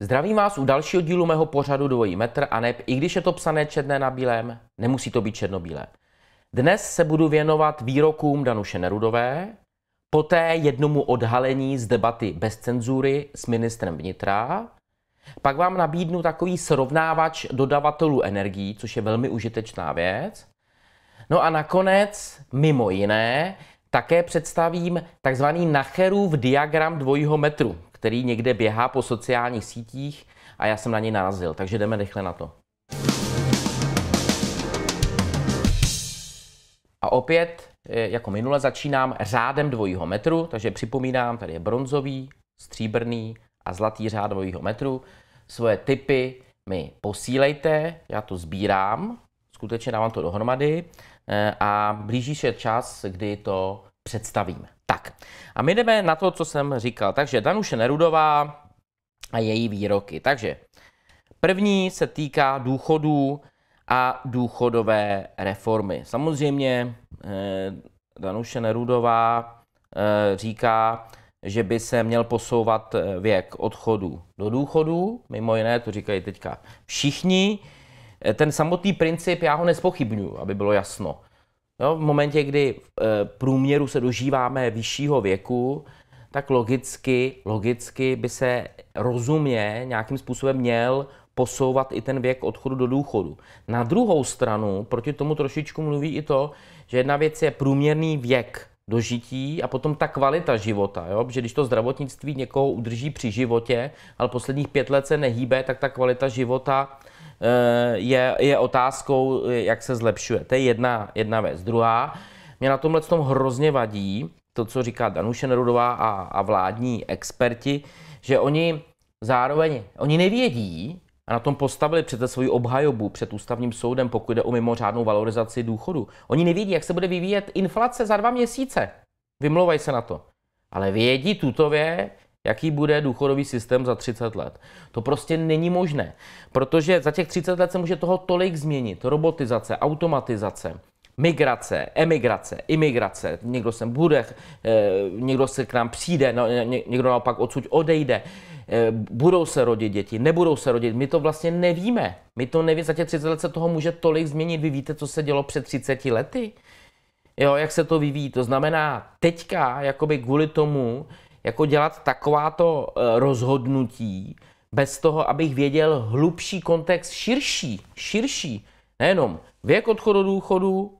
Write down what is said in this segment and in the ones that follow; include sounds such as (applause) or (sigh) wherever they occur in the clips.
Zdravím vás u dalšího dílu mého pořadu Dvojí metr a neb, i když je to psané černé na bílém, nemusí to být černobílé. Dnes se budu věnovat výrokům Danuše Nerudové, poté jednomu odhalení z debaty bez cenzury s ministrem vnitra, pak vám nabídnu takový srovnávač dodavatelů energií, což je velmi užitečná věc. No a nakonec, mimo jiné, také představím takzvaný Nacherův diagram dvojího metru, který někde běhá po sociálních sítích a já jsem na něj narazil, takže jdeme rychle na to. A opět Eh, jako minule začínám řádem dvojího metru, takže připomínám, tady je bronzový, stříbrný a zlatý řád dvojího metru. Svoje typy mi posílejte, já to sbírám, skutečně dávám to dohromady eh, a blíží se čas, kdy to představíme. Tak a my jdeme na to, co jsem říkal. Takže Danuše Nerudová a její výroky. Takže první se týká důchodů a důchodové reformy. Samozřejmě eh, Danuše Nerudová eh, říká, že by se měl posouvat eh, věk odchodu do důchodu, mimo jiné to říkají teďka všichni. Ten samotný princip, já ho nespochybnuju, aby bylo jasno. Jo, v momentě, kdy v průměru se dožíváme vyššího věku, tak logicky, logicky by se rozumně nějakým způsobem měl posouvat i ten věk odchodu do důchodu. Na druhou stranu proti tomu trošičku mluví i to, že jedna věc je průměrný věk dožití a potom ta kvalita života, jo? že když to zdravotnictví někoho udrží při životě, ale posledních pět let se nehýbe, tak ta kvalita života eh, je, je otázkou, jak se zlepšuje. To je jedna, jedna věc. Druhá, mě na tomhle tom hrozně vadí, to, co říká Danuše Nerudová a, a vládní experti, že oni zároveň, oni nevědí, a na tom postavili přece svoji obhajobu před ústavním soudem, pokud jde o mimořádnou valorizaci důchodu. Oni nevědí, jak se bude vyvíjet inflace za dva měsíce. Vymlouvají se na to. Ale vědí tutově, jaký bude důchodový systém za 30 let. To prostě není možné, protože za těch 30 let se může toho tolik změnit. Robotizace, automatizace, migrace, emigrace, imigrace, někdo sem bude, eh, někdo se k nám přijde, no, někdo naopak odsud odejde, eh, budou se rodit děti, nebudou se rodit, my to vlastně nevíme. My to nevíme, za těch 30 let se toho může tolik změnit, vy víte, co se dělo před 30 lety. Jo, jak se to vyvíjí, to znamená teďka, jakoby kvůli tomu, jako dělat takováto eh, rozhodnutí, bez toho, abych věděl hlubší kontext, širší, širší, nejenom věk odchodu do důchodu,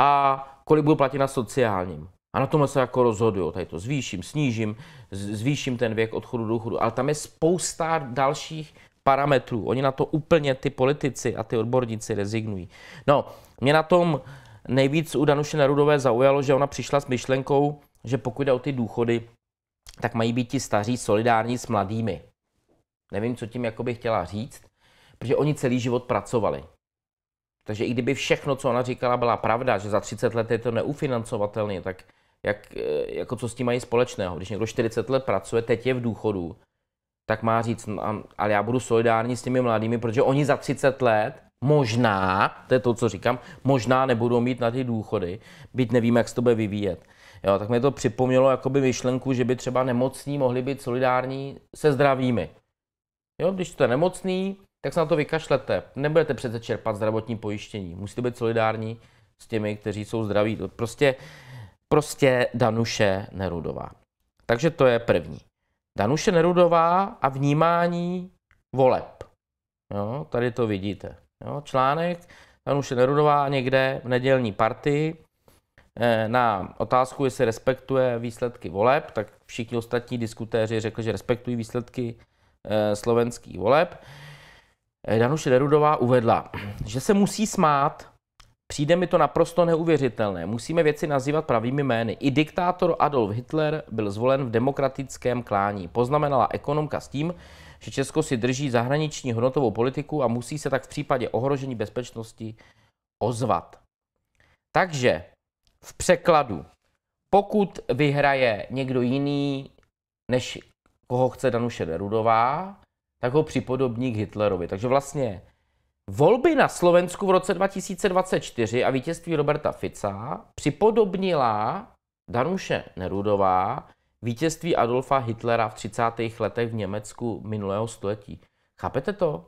a kolik budu platit na sociálním. A na tomhle se jako rozhoduju, Tady to zvýším, snížím, zvýším ten věk odchodu do důchodu. Ale tam je spousta dalších parametrů. Oni na to úplně, ty politici a ty odborníci, rezignují. No, mě na tom nejvíc u Danuše Nerudové zaujalo, že ona přišla s myšlenkou, že pokud jde o ty důchody, tak mají být ti staří solidární s mladými. Nevím, co tím jako by chtěla říct, protože oni celý život pracovali. Takže i kdyby všechno, co ona říkala, byla pravda, že za 30 let je to neufinancovatelné, tak jak, eh, jako co s tím mají společného? Když někdo 40 let pracuje, teď je v důchodu, tak má říct, no, ale já budu solidární s těmi mladými, protože oni za 30 let možná, to je to, co říkám, možná nebudou mít na ty důchody, byť nevím, jak se to bude vyvíjet. Jo, tak mi to připomnělo jakoby myšlenku, že by třeba nemocní mohli být solidární se zdravými. Jo, když to nemocný, tak se na to vykašlete. Nebudete přece čerpat zdravotní pojištění. Musíte být solidární s těmi, kteří jsou zdraví. To prostě, prostě Danuše Nerudová. Takže to je první. Danuše Nerudová a vnímání voleb. Jo, tady to vidíte. Jo, článek Danuše Nerudová někde v nedělní partii eh, na otázku, jestli respektuje výsledky voleb, tak všichni ostatní diskutéři řekli, že respektují výsledky eh, slovenských voleb. Danuše Derudová uvedla, že se musí smát. Přijde mi to naprosto neuvěřitelné. Musíme věci nazývat pravými jmény. I diktátor Adolf Hitler byl zvolen v demokratickém klání. Poznamenala ekonomka s tím, že Česko si drží zahraniční hodnotovou politiku a musí se tak v případě ohrožení bezpečnosti ozvat. Takže v překladu, pokud vyhraje někdo jiný, než koho chce Danuše Derudová, tak ho připodobní k Hitlerovi. Takže vlastně volby na Slovensku v roce 2024 a vítězství Roberta Fica připodobnila Danuše Nerudová vítězství Adolfa Hitlera v 30. letech v Německu minulého století. Chápete to?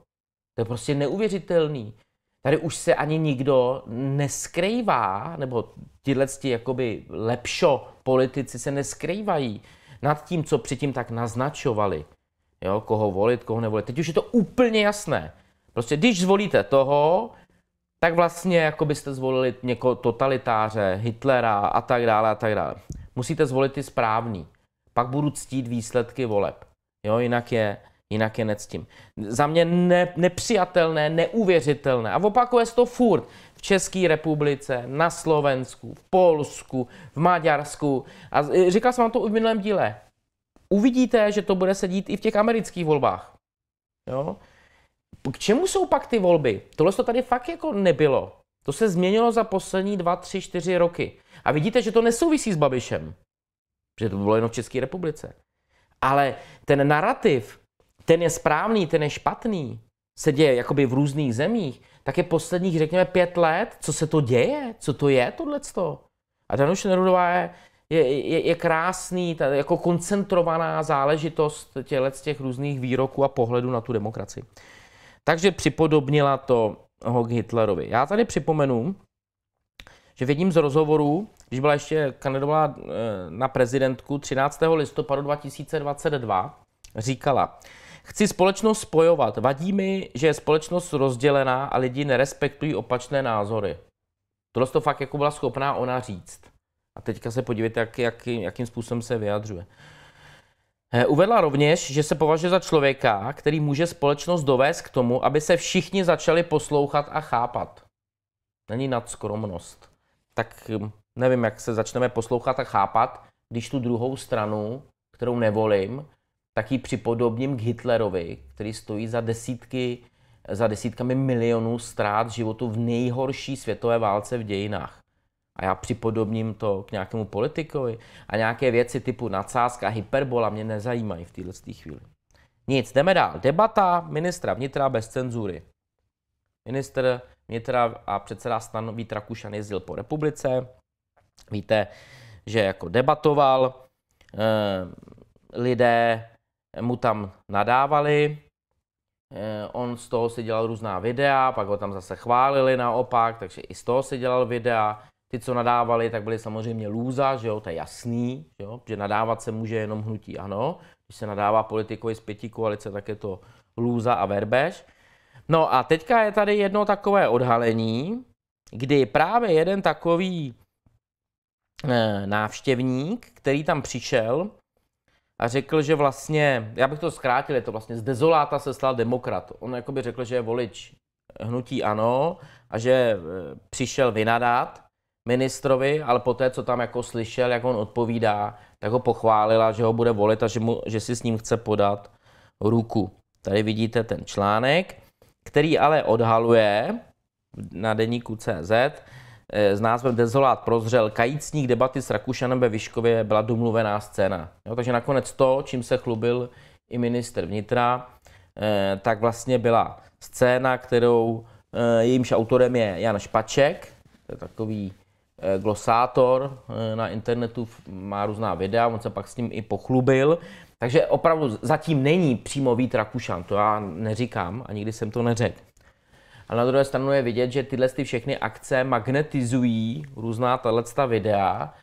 To je prostě neuvěřitelný. Tady už se ani nikdo neskrývá, nebo tihle jakoby lepšo politici se neskrývají nad tím, co předtím tak naznačovali. Jo, koho volit, koho nevolit. Teď už je to úplně jasné. Prostě když zvolíte toho, tak vlastně jako byste zvolili někoho totalitáře, Hitlera a tak dále a tak dále. Musíte zvolit ty správný. Pak budu ctít výsledky voleb. Jo, jinak je, jinak je nectím. Za mě ne, nepřijatelné, neuvěřitelné. A opakuje se to furt. V České republice, na Slovensku, v Polsku, v Maďarsku. A e, říkal jsem vám to v minulém díle uvidíte, že to bude sedít i v těch amerických volbách. Jo? K čemu jsou pak ty volby? Tohle to tady fakt jako nebylo. To se změnilo za poslední dva, tři, čtyři roky. A vidíte, že to nesouvisí s Babišem. Protože to bylo jenom v České republice. Ale ten narrativ, ten je správný, ten je špatný, se děje jakoby v různých zemích, tak je posledních, řekněme, pět let, co se to děje, co to je tohleto. A Danuše Nerudová je je, je, je krásný, ta, jako koncentrovaná záležitost tělec těch různých výroků a pohledů na tu demokracii. Takže připodobnila to ho k Hitlerovi. Já tady připomenu, že v jedním z rozhovorů, když byla ještě kandidovala eh, na prezidentku 13. listopadu 2022, říkala, Chci společnost spojovat. Vadí mi, že je společnost rozdělená a lidi nerespektují opačné názory. Tohle to fakt jako byla schopná ona říct. A teďka se podívejte, jak, jak, jakým způsobem se vyjadřuje. Eh, uvedla rovněž, že se považuje za člověka, který může společnost dovést k tomu, aby se všichni začali poslouchat a chápat. Není nad skromnost. Tak hm, nevím, jak se začneme poslouchat a chápat, když tu druhou stranu, kterou nevolím, tak ji připodobním k Hitlerovi, který stojí za desítky, za desítkami milionů ztrát životu v nejhorší světové válce v dějinách a já připodobním to k nějakému politikovi a nějaké věci typu nadsázka, hyperbola mě nezajímají v této chvíli. Nic, jdeme dál. Debata ministra vnitra bez cenzury. Minister vnitra a předseda stan Vít Rakušan jezdil po republice. Víte, že jako debatoval, eh, lidé mu tam nadávali, eh, on z toho si dělal různá videa, pak ho tam zase chválili naopak, takže i z toho si dělal videa. Ty, co nadávali, tak byli samozřejmě lůza, že jo, to je jasný, že jo, že nadávat se může jenom hnutí ano. Když se nadává politikovi z pěti koalice, tak je to lůza a verbež. No a teďka je tady jedno takové odhalení, kdy právě jeden takový eh, návštěvník, který tam přišel a řekl, že vlastně, já bych to zkrátil, je to vlastně z dezoláta se stal demokrat. On jako by řekl, že je volič hnutí ano a že eh, přišel vynadat ministrovi, ale po té, co tam jako slyšel, jak on odpovídá, tak ho pochválila, že ho bude volit a že, mu, že si s ním chce podat ruku. Tady vidíte ten článek, který ale odhaluje na deníku CZ eh, s názvem Dezolát prozřel, kajícník debaty s Rakušanem ve Vyškově byla domluvená scéna. Jo, takže nakonec to, čím se chlubil i minister vnitra, eh, tak vlastně byla scéna, kterou eh, jejímž autorem je Jan Špaček, to je takový Eh, glosátor eh, na internetu, má různá videa, on se pak s ním i pochlubil. Takže opravdu zatím není přímo Vít Rakušan, to já neříkám a nikdy jsem to neřekl. Ale na druhé stranu je vidět, že tyhle ty všechny akce magnetizují různá tato videa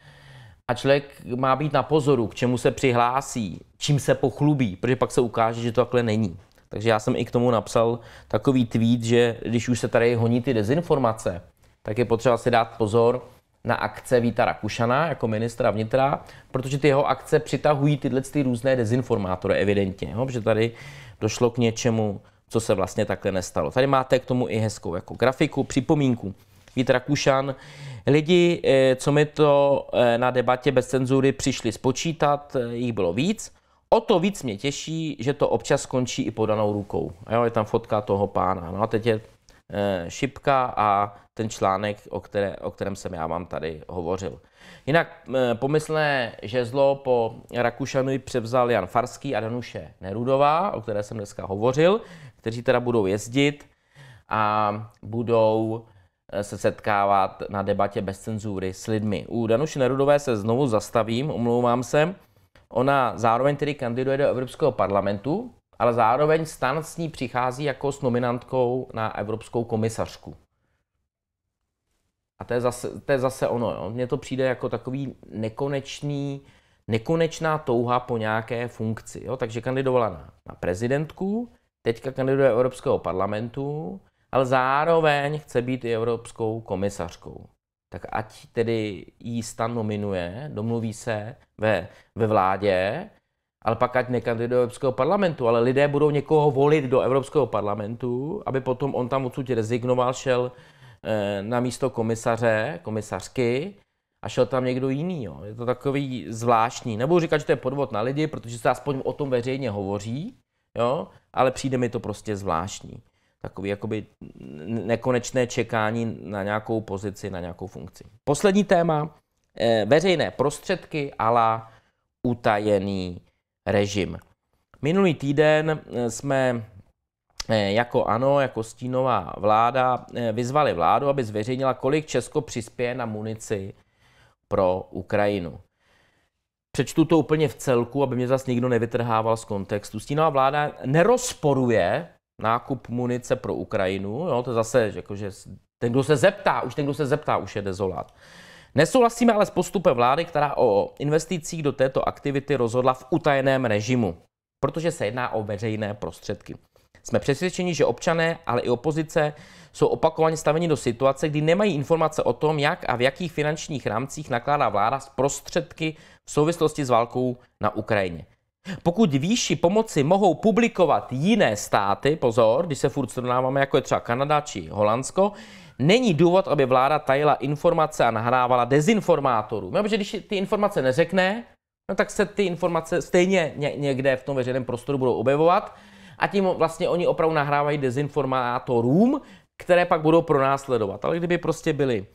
a člověk má být na pozoru, k čemu se přihlásí, čím se pochlubí, protože pak se ukáže, že to takhle není. Takže já jsem i k tomu napsal takový tweet, že když už se tady honí ty dezinformace, tak je potřeba si dát pozor, na akce Víta Rakušana jako ministra vnitra, protože ty jeho akce přitahují tyhle ty různé dezinformátory evidentně, jo? že tady došlo k něčemu, co se vlastně takhle nestalo. Tady máte k tomu i hezkou jako grafiku, připomínku. Vít Rakušan. Lidi, eh, co mi to eh, na debatě bez cenzury přišli spočítat, eh, jich bylo víc. O to víc mě těší, že to občas končí i podanou rukou. jo, je tam fotka toho pána. No a teď je Eh, šipka a ten článek, o, které, o kterém jsem já vám tady hovořil. Jinak eh, pomyslné žezlo po Rakušanovi převzal Jan Farský a Danuše Nerudová, o které jsem dneska hovořil, kteří teda budou jezdit a budou eh, se setkávat na debatě bez cenzury s lidmi. U Danuše Nerudové se znovu zastavím, omlouvám se. Ona zároveň tedy kandiduje do Evropského parlamentu, ale zároveň stan s ní přichází jako s nominantkou na evropskou komisařku. A to je zase, to je zase ono. Jo. Mně to přijde jako takový nekonečný, nekonečná touha po nějaké funkci. Jo. Takže kandidovala na, na prezidentku, teďka kandiduje Evropského parlamentu, ale zároveň chce být i Evropskou komisařkou. Tak ať tedy jí stan nominuje, domluví se ve, ve vládě ale pak ať nekandiduje do Evropského parlamentu, ale lidé budou někoho volit do Evropského parlamentu, aby potom on tam odsud rezignoval, šel eh, na místo komisaře, komisařky a šel tam někdo jiný. Jo. Je to takový zvláštní. Nebudu říkat, že to je podvod na lidi, protože se aspoň o tom veřejně hovoří, jo, ale přijde mi to prostě zvláštní. Takový jakoby nekonečné čekání na nějakou pozici, na nějakou funkci. Poslední téma, eh, veřejné prostředky ala utajený režim. Minulý týden eh, jsme eh, jako ANO, jako stínová vláda eh, vyzvali vládu, aby zveřejnila, kolik Česko přispěje na munici pro Ukrajinu. Přečtu to úplně v celku, aby mě zase nikdo nevytrhával z kontextu. Stínová vláda nerozporuje nákup munice pro Ukrajinu. Jo, to zase, že ten, kdo se zeptá, už ten, kdo se zeptá, už je dezolát. Nesouhlasíme ale s postupem vlády, která o investicích do této aktivity rozhodla v utajeném režimu, protože se jedná o veřejné prostředky. Jsme přesvědčeni, že občané, ale i opozice jsou opakovaně staveni do situace, kdy nemají informace o tom, jak a v jakých finančních rámcích nakládá vláda s prostředky v souvislosti s válkou na Ukrajině. Pokud výši pomoci mohou publikovat jiné státy, pozor, když se furt srovnáváme, jako je třeba Kanada či Holandsko, není důvod, aby vláda tajila informace a nahrávala dezinformátorům. No, protože když ty informace neřekne, no, tak se ty informace stejně někde v tom veřejném prostoru budou objevovat a tím vlastně oni opravdu nahrávají dezinformátorům, které pak budou pronásledovat. Ale kdyby prostě byly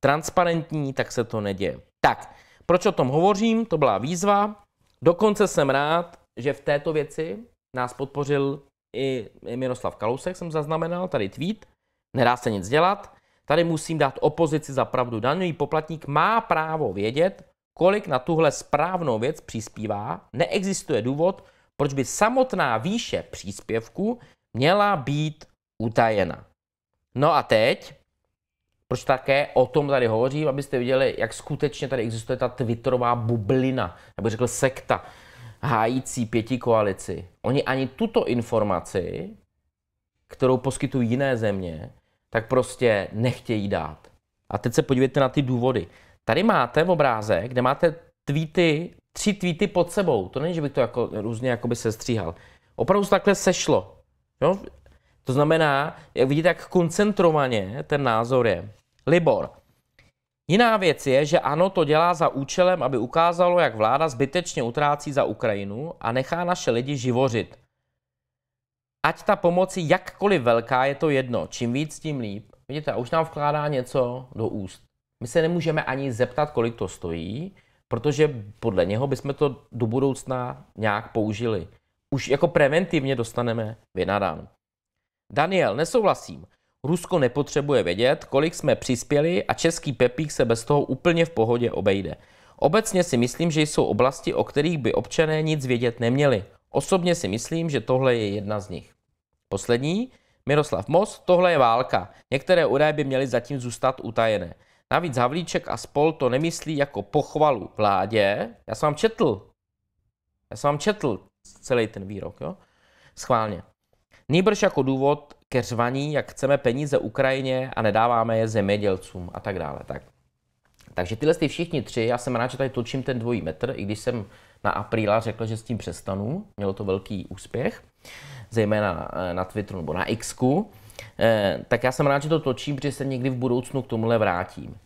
transparentní, tak se to neděje. Tak, proč o tom hovořím? To byla výzva. Dokonce jsem rád, že v této věci nás podpořil i Miroslav Kalousek, jsem zaznamenal tady tweet, Nedá se nic dělat. Tady musím dát opozici za pravdu. Daňový poplatník má právo vědět, kolik na tuhle správnou věc přispívá. Neexistuje důvod, proč by samotná výše příspěvku měla být utajena. No a teď, proč také o tom tady hovořím, abyste viděli, jak skutečně tady existuje ta twitterová bublina, nebo řekl sekta, hájící pěti koalici. Oni ani tuto informaci, kterou poskytují jiné země, tak prostě nechtějí dát. A teď se podívejte na ty důvody. Tady máte v obrázek, kde máte tweety, tři tweety pod sebou. To není, že bych to jako různě jakoby sestříhal. Opravdu se takhle sešlo. Jo? To znamená, jak vidíte, jak koncentrovaně ten názor je. Libor. Jiná věc je, že ano, to dělá za účelem, aby ukázalo, jak vláda zbytečně utrácí za Ukrajinu a nechá naše lidi živořit ať ta pomoc jakkoliv velká, je to jedno. Čím víc, tím líp. Vidíte, a už nám vkládá něco do úst. My se nemůžeme ani zeptat, kolik to stojí, protože podle něho bychom to do budoucna nějak použili. Už jako preventivně dostaneme vynadán. Daniel, nesouhlasím. Rusko nepotřebuje vědět, kolik jsme přispěli a český Pepík se bez toho úplně v pohodě obejde. Obecně si myslím, že jsou oblasti, o kterých by občané nic vědět neměli. Osobně si myslím, že tohle je jedna z nich. Poslední, Miroslav Most, tohle je válka. Některé údaje by měly zatím zůstat utajené. Navíc Havlíček a spol to nemyslí jako pochvalu vládě. Já jsem vám četl. Já jsem vám četl celý ten výrok, jo? Schválně. Nýbrž jako důvod ke řvaní, jak chceme peníze Ukrajině a nedáváme je zemědělcům a tak dále. Tak. Takže tyhle ty všichni tři, já jsem rád, že tady točím ten dvojí metr, i když jsem na apríla řekl, že s tím přestanu, mělo to velký úspěch zejména eh, na Twitteru nebo na Xku, eh, tak já jsem rád, že to točím, protože se někdy v budoucnu k tomuhle vrátím.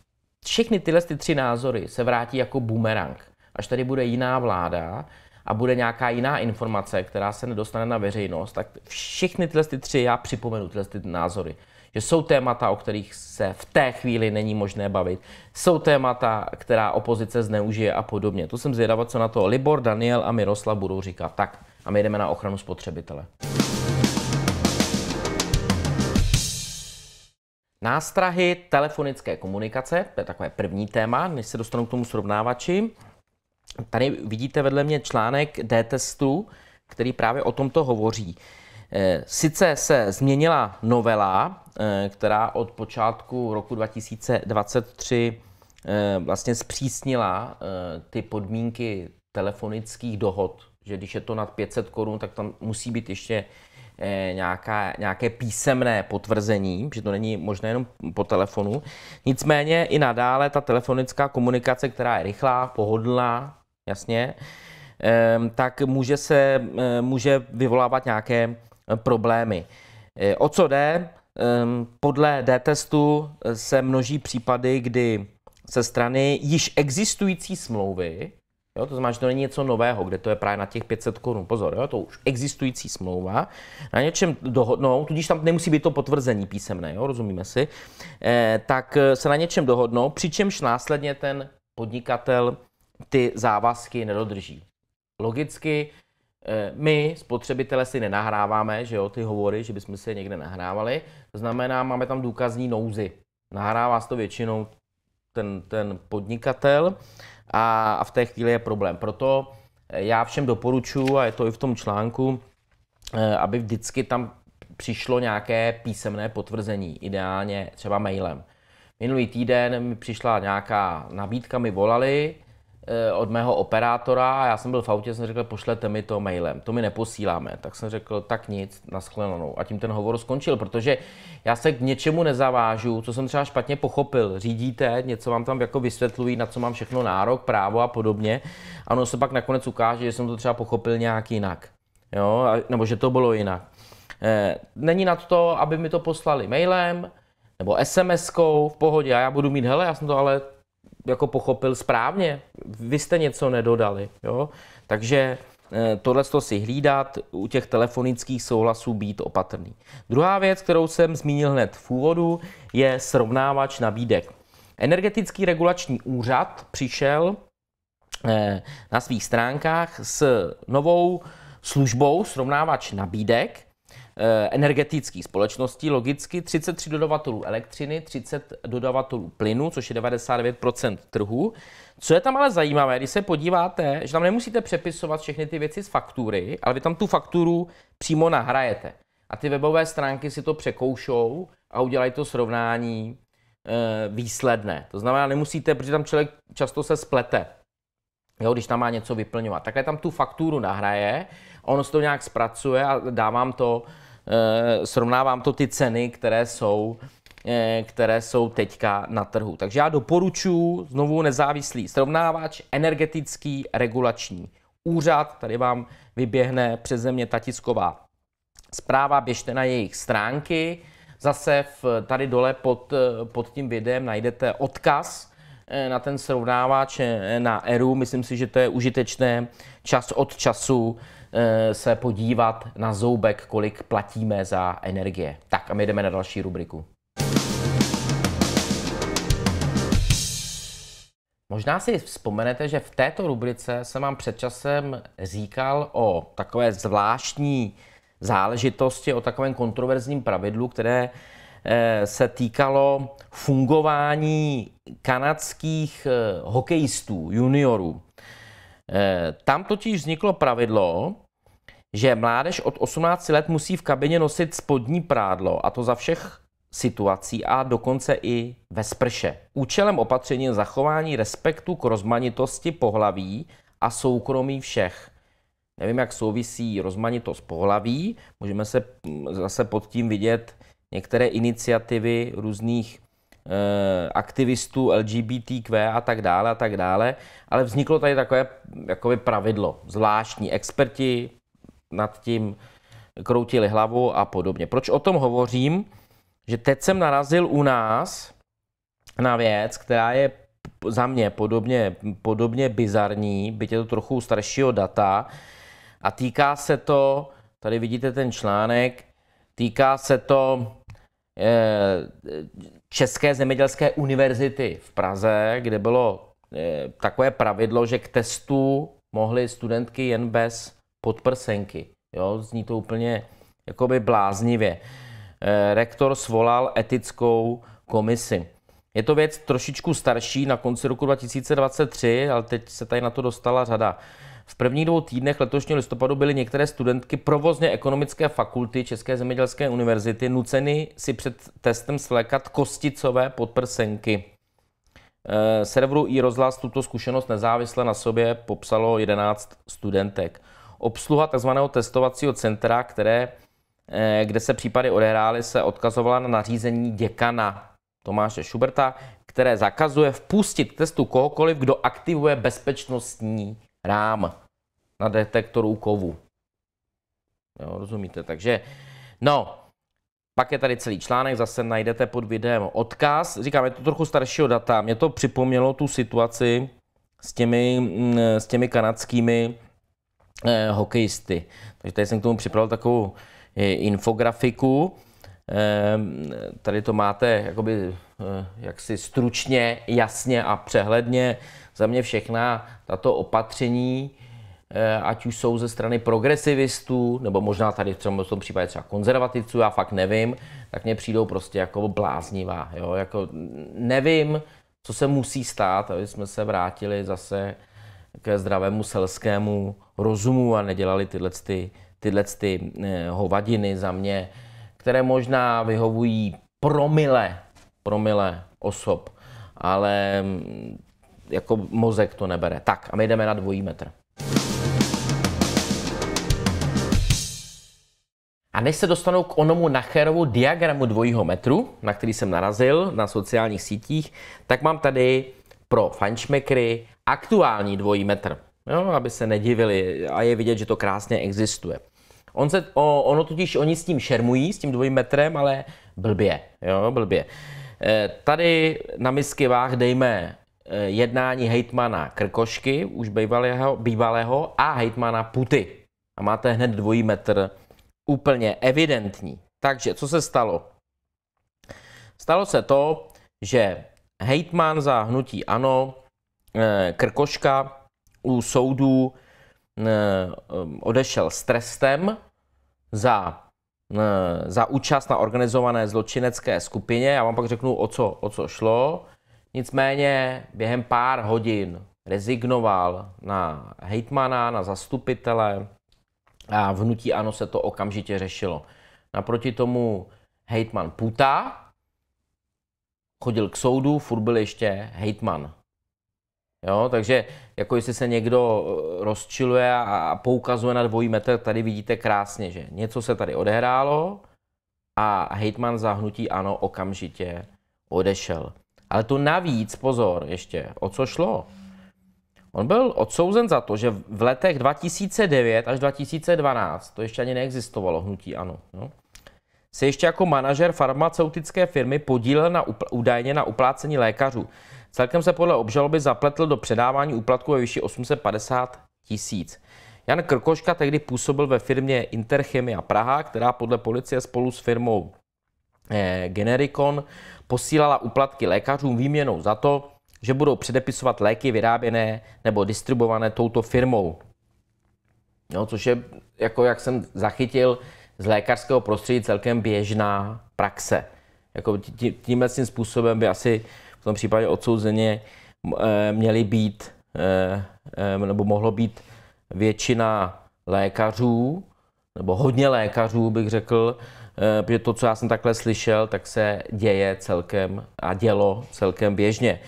Všechny tyhle ty tři názory se vrátí jako bumerang. Až tady bude jiná vláda a bude nějaká jiná informace, která se nedostane na veřejnost, tak všechny tyhle ty tři já připomenu tyhle ty názory že jsou témata, o kterých se v té chvíli není možné bavit, jsou témata, která opozice zneužije a podobně. To jsem zvědava, co na to Libor, Daniel a Miroslav budou říkat. Tak, a my jdeme na ochranu spotřebitele. Nástrahy telefonické komunikace, to je takové první téma, než se dostanu k tomu srovnávači. Tady vidíte vedle mě článek D-testu, který právě o tomto hovoří. Eh, sice se změnila novela, eh, která od počátku roku 2023 eh, vlastně zpřísnila ty podmínky telefonických dohod že když je to nad 500 korun, tak tam musí být ještě eh, nějaká, nějaké písemné potvrzení, že to není možné jenom po telefonu. Nicméně i nadále ta telefonická komunikace, která je rychlá, pohodlná, jasně, ehm, tak může, se, eh, může vyvolávat nějaké eh, problémy. O co jde? Ehm, podle D-testu se množí případy, kdy se strany již existující smlouvy Jo, to znamená, že to není něco nového, kde to je právě na těch 500 korun. Pozor, jo, to už existující smlouva. Na něčem dohodnou, tudíž tam nemusí být to potvrzení písemné, jo, rozumíme si, e, tak eh, se na něčem dohodnou, přičemž následně ten podnikatel ty závazky nedodrží. Logicky eh, my, spotřebitele, si nenahráváme že jo, ty hovory, že bychom si je někde nahrávali. To znamená, máme tam důkazní nouzy. Nahrává se to většinou ten, ten podnikatel a, v té chvíli je problém. Proto eh, já všem doporučuji, a je to i v tom článku, eh, aby vždycky tam přišlo nějaké písemné potvrzení, ideálně třeba mailem. Minulý týden mi přišla nějaká nabídka, mi volali, Eh, od mého operátora a já jsem byl v autě, jsem řekl, pošlete mi to mailem, to mi neposíláme. Tak jsem řekl, tak nic, naschlenou. A tím ten hovor skončil, protože já se k něčemu nezavážu, co jsem třeba špatně pochopil. Řídíte, něco vám tam jako vysvětlují, na co mám všechno nárok, právo a podobně. A ono se pak nakonec ukáže, že jsem to třeba pochopil nějak jinak. Jo, nebo že to bylo jinak. Eh, není na to, aby mi to poslali mailem nebo SMS-kou v pohodě. A já budu mít, hele, já jsem to ale jako pochopil správně. Vy jste něco nedodali, jo? Takže eh, tohle si hlídat, u těch telefonických souhlasů být opatrný. Druhá věc, kterou jsem zmínil hned v úvodu, je srovnávač nabídek. Energetický regulační úřad přišel eh, na svých stránkách s novou službou srovnávač nabídek, Eh, energetické společnosti logicky 33 dodavatelů elektřiny, 30 dodavatelů plynu, což je 99 trhu. Co je tam ale zajímavé, když se podíváte, že tam nemusíte přepisovat všechny ty věci z faktury, ale vy tam tu fakturu přímo nahrajete. A ty webové stránky si to překoušou a udělají to srovnání eh, výsledné. To znamená, nemusíte, protože tam člověk často se splete, jo, když tam má něco vyplňovat. Takhle tam tu fakturu nahraje, ono se to nějak zpracuje a dávám to Eh, srovnávám to ty ceny, které jsou eh, které jsou teďka na trhu. Takže já doporučuji znovu nezávislý srovnávač, energetický regulační úřad, tady vám vyběhne přeze mě ta tisková zpráva, běžte na jejich stránky, zase v, tady dole pod, eh, pod tím videem najdete odkaz na ten srovnávač na ERU, myslím si, že to je užitečné čas od času Eh, se podívat na zoubek, kolik platíme za energie. Tak a my jdeme na další rubriku. Možná si vzpomenete, že v této rubrice jsem vám před časem říkal o takové zvláštní záležitosti, o takovém kontroverzním pravidlu, které eh, se týkalo fungování kanadských eh, hokejistů, juniorů. Tam totiž vzniklo pravidlo, že mládež od 18 let musí v kabině nosit spodní prádlo, a to za všech situací a dokonce i ve sprše. Účelem opatření je zachování respektu k rozmanitosti pohlaví a soukromí všech. Nevím, jak souvisí rozmanitost pohlaví. Můžeme se mm, zase pod tím vidět některé iniciativy různých eh, aktivistů LGBTQ a tak dále a tak dále, ale vzniklo tady takové jakoby pravidlo. Zvláštní experti nad tím kroutili hlavu a podobně. Proč o tom hovořím? Že teď jsem narazil u nás na věc, která je za mě podobně, podobně bizarní, byť je to trochu staršího data. A týká se to, tady vidíte ten článek, týká se to eh, České zemědělské univerzity v Praze, kde bylo eh, takové pravidlo, že k testu mohly studentky jen bez podprsenky. Jo, zní to úplně jakoby bláznivě. Eh, rektor svolal etickou komisi. Je to věc trošičku starší, na konci roku 2023, ale teď se tady na to dostala řada. V prvních dvou týdnech letošního listopadu byly některé studentky provozně ekonomické fakulty České zemědělské univerzity nuceny si před testem svlékat kosticové podprsenky. Eh, serveru i rozhlas tuto zkušenost nezávisle na sobě popsalo 11 studentek. Obsluha tzv. testovacího centra, které, eh, kde se případy odehrály, se odkazovala na nařízení děkana Tomáše Šuberta, které zakazuje vpustit testu kohokoliv, kdo aktivuje bezpečnostní rám na detektoru kovu. Jo, rozumíte? Takže, no, pak je tady celý článek, zase najdete pod videem odkaz. Říkám, je to trochu staršího data. Mě to připomnělo tu situaci s těmi, mm, s těmi kanadskými eh, hokejisty. Takže tady jsem k tomu připravil takovou eh, infografiku. Eh, tady to máte jakoby, eh, jaksi stručně, jasně a přehledně. Za mě všechna tato opatření, eh, ať už jsou ze strany progresivistů, nebo možná tady v tom případě třeba konzervativců, já fakt nevím, tak mě přijdou prostě jako bláznivá. Jo? Jako nevím, co se musí stát, aby jsme se vrátili zase ke zdravému selskému rozumu a nedělali tyhle, ty, tyhle ty eh, hovadiny za mě, které možná vyhovují promile, promile osob, ale mm, jako mozek to nebere. Tak a my jdeme na dvojí metr. A než se dostanu k onomu Nacherovu diagramu dvojího metru, na který jsem narazil na sociálních sítích, tak mám tady pro fančmekry aktuální dvojí metr, jo, aby se nedivili a je vidět, že to krásně existuje. On se, o, ono totiž, oni s tím šermují, s tím dvojím metrem, ale blbě, jo, blbě. E, tady na váh dejme eh, jednání hejtmana Krkošky, už bývalého, bývalého a hejtmana Puty. A máte hned dvojí metr úplně evidentní. Takže co se stalo? Stalo se to, že hejtman za hnutí ANO Eh, Krkoška u soudů eh, odešel s trestem za, eh, za účast na organizované zločinecké skupině. Já vám pak řeknu, o co, o co šlo. Nicméně během pár hodin rezignoval na hejtmana, na zastupitele a v hnutí ano se to okamžitě řešilo. Naproti tomu hejtman Puta chodil k soudu, furt byl ještě hejtman Jo, takže jako jestli se někdo eh, rozčiluje a poukazuje na dvojí metr, tady vidíte krásně, že něco se tady odehrálo a hejtman za hnutí ano okamžitě odešel. Ale to navíc, pozor ještě, o co šlo? On byl odsouzen za to, že v letech 2009 až 2012, to ještě ani neexistovalo hnutí ANO, no, se ještě jako manažer farmaceutické firmy podílel na, údajně na uplácení lékařů. Celkem se podle obžaloby zapletl do předávání úplatku ve výši 850 tisíc. Jan Krkoška tehdy působil ve firmě Interchemia Praha, která podle policie spolu s firmou eh, Generikon posílala úplatky lékařům výměnou za to, že budou předepisovat léky vyráběné nebo distribuované touto firmou. No, což je, jako jak jsem zachytil, z lékařského prostředí celkem běžná praxe. Jako tímhle tím způsobem by asi tom případě odsouzeně eh, měli být, eh, eh, nebo mohlo být většina lékařů, nebo hodně lékařů bych řekl, protože to, co já jsem takhle slyšel, tak se děje celkem a dělo celkem běžně.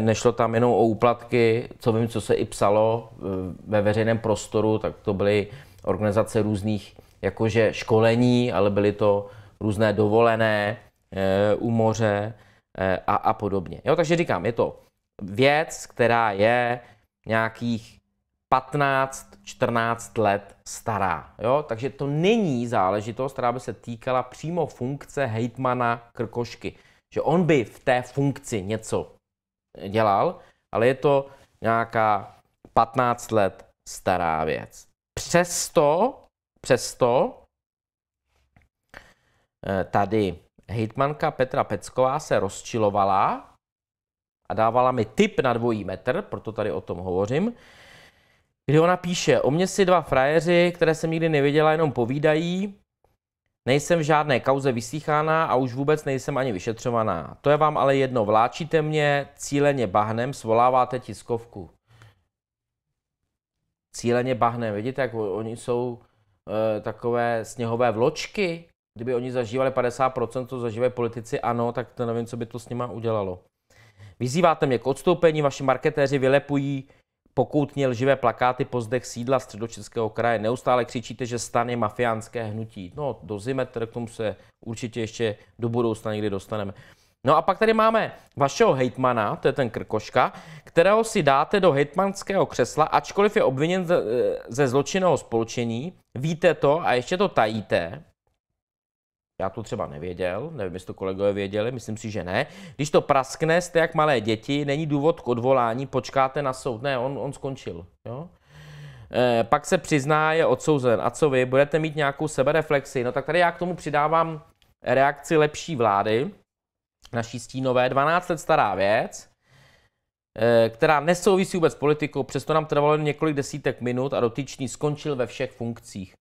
Nešlo tam jenom o úplatky, co vím, co se i psalo ve veřejném prostoru, tak to byly organizace různých jakože školení, ale byly to různé dovolené u moře Eh, a, a podobně. Jo, takže říkám, je to věc, která je nějakých 15-14 let stará. Jo? Takže to není záležitost, která by se týkala přímo funkce hejtmana Krkošky. Že on by v té funkci něco dělal, ale je to nějaká 15 let stará věc. Přesto, přesto eh, tady hejtmanka Petra Pecková se rozčilovala a dávala mi tip na dvojí metr, proto tady o tom hovořím, kdy ona píše, o mě si dva frajeři, které jsem nikdy nevěděla, jenom povídají, nejsem v žádné kauze vysíchána a už vůbec nejsem ani vyšetřovaná. To je vám ale jedno, vláčíte mě cíleně bahnem, svoláváte tiskovku. Cíleně bahnem, vidíte, jak oni jsou e, takové sněhové vločky, Kdyby oni zažívali 50%, co zažívají politici, ano, tak to nevím, co by to s nima udělalo. Vyzýváte mě k odstoupení, vaši marketéři vylepují pokoutně lživé plakáty po zdech sídla středočeského kraje. Neustále křičíte, že stan je mafiánské hnutí. No, do zimetr, k tomu se určitě ještě do budoucna někdy dostaneme. No a pak tady máme vašeho hejtmana, to je ten Krkoška, kterého si dáte do hejtmanského křesla, ačkoliv je obviněn ze zločinného spolčení, víte to a ještě to tajíte. Já to třeba nevěděl, nevím, jestli to kolegové věděli, myslím si, že ne. Když to praskne, jste jak malé děti, není důvod k odvolání, počkáte na soud. Ne, on, on skončil. Jo? E, pak se přizná, je odsouzen. A co vy, budete mít nějakou sebereflexi? No tak tady já k tomu přidávám reakci lepší vlády, naší stínové, 12 let stará věc, e, která nesouvisí vůbec s politikou, přesto nám trvalo několik desítek minut a dotyčný skončil ve všech funkcích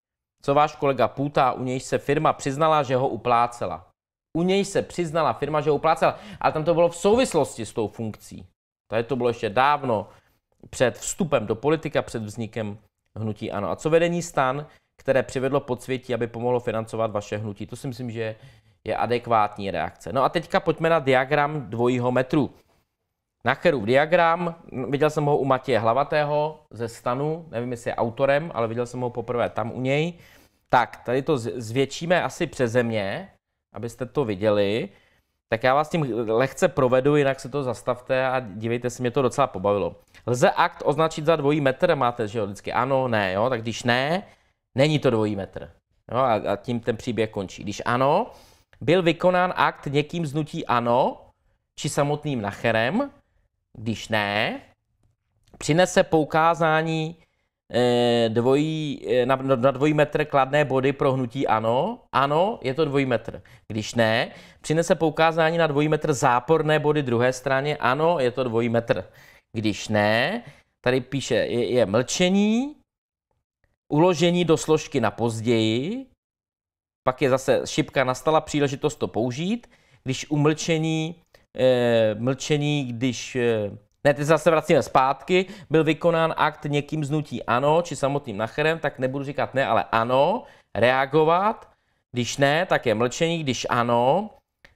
co váš kolega půtá, u něj se firma přiznala, že ho uplácela. U něj se přiznala firma, že ho uplácela, ale tam to bylo v souvislosti s tou funkcí. Tady to bylo ještě dávno před vstupem do politika, před vznikem hnutí ANO. A co vedení stan, které přivedlo podsvětí, aby pomohlo financovat vaše hnutí? To si myslím, že je adekvátní reakce. No a teďka pojďme na diagram dvojího metru. Nacherův diagram, viděl jsem ho u Matěje Hlavatého ze stanu, nevím, jestli je autorem, ale viděl jsem ho poprvé tam u něj. Tak, tady to zvětšíme asi přeze abyste to viděli. Tak já vás tím lehce provedu, jinak se to zastavte a dívejte se, mě to docela pobavilo. Lze akt označit za dvojí metr, máte, že jo, vždycky ano, ne, jo, tak když ne, není to dvojí metr. Jo, a, a tím ten příběh končí. Když ano, byl vykonán akt někým znutí ano, či samotným nacherem, když ne, přinese poukázání Eh, dvojí, eh, na, na dvojí metr kladné body pro hnutí ano, ano, je to dvojí metr. Když ne, přinese poukázání na dvojí metr záporné body druhé straně, ano, je to dvojí metr. Když ne, tady píše, je, je mlčení, uložení do složky na později, pak je zase šipka nastala příležitost to použít, když umlčení, e, mlčení, když e, ne, teď zase vracíme zpátky. Byl vykonán akt někým znutí, ano, či samotným nacherem, tak nebudu říkat ne, ale ano. Reagovat, když ne, tak je mlčení, když ano.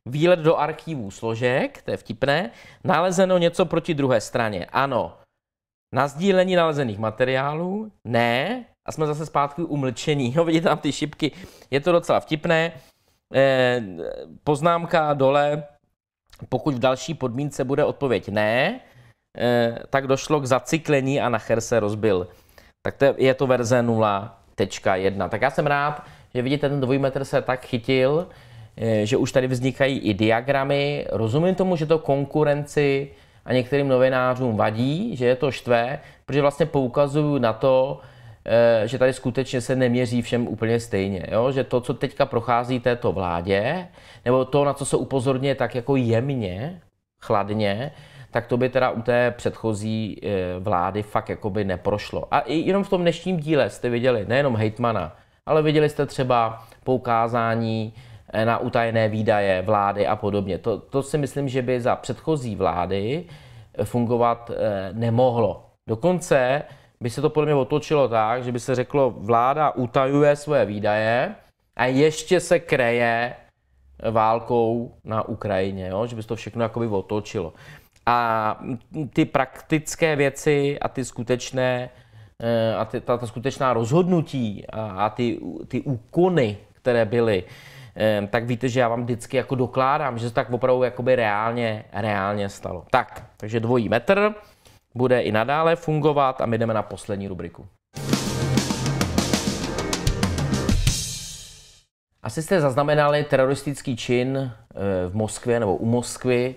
Výlet do archivů složek, to je vtipné. Nalezeno něco proti druhé straně, ano. Na sdílení nalezených materiálů, ne. A jsme zase zpátky u mlčení. Jo, (laughs) no, vidíte tam ty šipky, je to docela vtipné. Eh, poznámka dole, pokud v další podmínce bude odpověď ne, Eh, tak došlo k zacyklení a Nacher se rozbil. Tak to je to verze 0.1. Tak já jsem rád, že vidíte, ten dvojmetr se tak chytil, eh, že už tady vznikají i diagramy. Rozumím tomu, že to konkurenci a některým novinářům vadí, že je to štve, protože vlastně poukazují na to, eh, že tady skutečně se neměří všem úplně stejně. Jo? Že to, co teďka prochází této vládě, nebo to, na co se upozorňuje tak jako jemně, chladně, tak to by teda u té předchozí eh, vlády fakt jakoby neprošlo. A i jenom v tom dnešním díle jste viděli nejenom hejtmana, ale viděli jste třeba poukázání eh, na utajené výdaje vlády a podobně. To, to si myslím, že by za předchozí vlády eh, fungovat nemohlo. Dokonce by se to podle mě otočilo tak, že by se řeklo, vláda utajuje svoje výdaje a ještě se kreje válkou na Ukrajině, jo? že by se to všechno jakoby otočilo. A ty praktické věci a ty skutečné eh, a ty, ta, ta skutečná rozhodnutí a, a ty, ty úkony, které byly, eh, tak víte, že já vám vždycky jako dokládám, že se tak opravdu jakoby reálně, reálně stalo. Tak, takže dvojí metr bude i nadále fungovat a my jdeme na poslední rubriku. Asi jste zaznamenali teroristický čin eh, v Moskvě nebo u Moskvy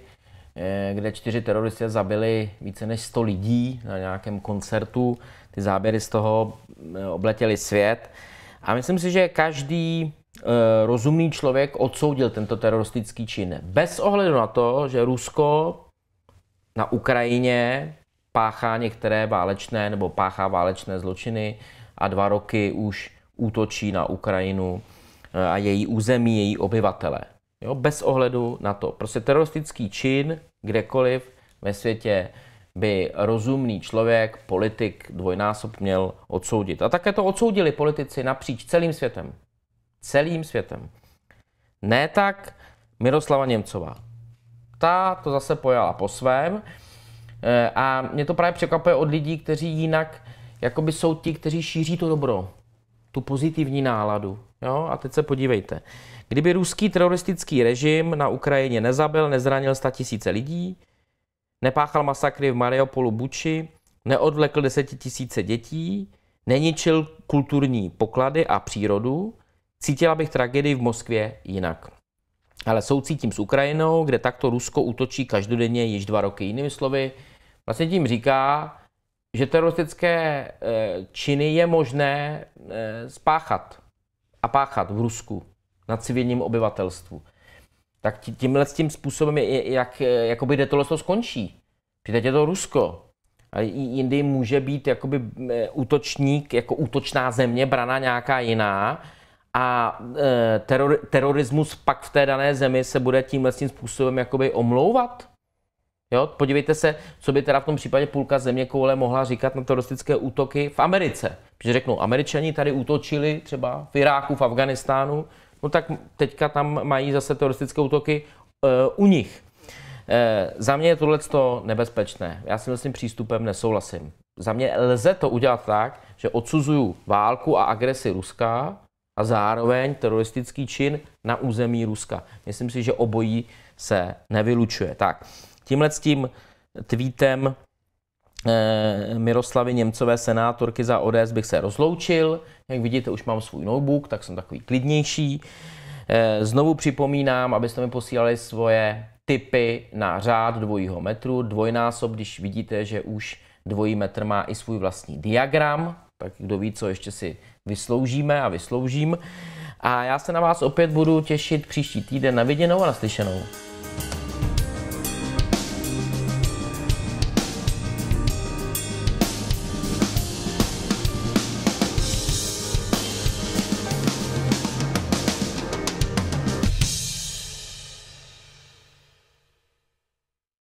Eh, kde čtyři teroristé zabili více než 100 lidí na nějakém koncertu. Ty záběry z toho eh, obletěly svět. A myslím si, že každý eh, rozumný člověk odsoudil tento teroristický čin. Bez ohledu na to, že Rusko na Ukrajině páchá některé válečné nebo páchá válečné zločiny a dva roky už útočí na Ukrajinu a její území, její obyvatele. Jo, bez ohledu na to. Prostě teroristický čin kdekoliv ve světě by rozumný člověk, politik, dvojnásob měl odsoudit. A také to odsoudili politici napříč celým světem. Celým světem. Ne tak Miroslava Němcová. Ta to zase pojala po svém e, a mě to právě překvapuje od lidí, kteří jinak jakoby jsou ti, kteří šíří to dobro, tu pozitivní náladu, Jo? A teď se podívejte. Kdyby ruský teroristický režim na Ukrajině nezabil, nezranil tisíce lidí, nepáchal masakry v Mariupolu Buči, neodvlekl desetitisíce dětí, neničil kulturní poklady a přírodu, cítila bych tragédii v Moskvě jinak. Ale soucítím s Ukrajinou, kde takto Rusko útočí každodenně již dva roky. Jinými slovy, vlastně tím říká, že teroristické eh, činy je možné eh, spáchat a páchat v Rusku na civilním obyvatelstvu, tak tímhle tím způsobem, je, jak eh, jakoby kde tohle to skončí. Teď je to Rusko. A jindy může být jakoby eh, útočník, jako útočná země, brana nějaká jiná a eh, teror, terorismus pak v té dané zemi se bude tímhle tím způsobem jakoby omlouvat? Jo, podívejte se, co by teda v tom případě půlka země koule mohla říkat na teroristické útoky v Americe. Protože řeknou, američani tady útočili třeba v Iráku, v Afganistánu, no tak teďka tam mají zase teroristické útoky e, u nich. E, za mě je tohle nebezpečné. Já si myslím, přístupem nesouhlasím. Za mě lze to udělat tak, že odsuzuju válku a agresi Ruska a zároveň teroristický čin na území Ruska. Myslím si, že obojí se nevylučuje. Tak, Tímhle s tím tweetem eh, Miroslavy Němcové senátorky za ODS bych se rozloučil. Jak vidíte, už mám svůj notebook, tak jsem takový klidnější. Eh, znovu připomínám, abyste mi posílali svoje typy na řád dvojího metru, dvojnásob, když vidíte, že už dvojí metr má i svůj vlastní diagram, tak kdo ví, co ještě si vysloužíme a vysloužím. A já se na vás opět budu těšit příští týden na viděnou a naslyšenou.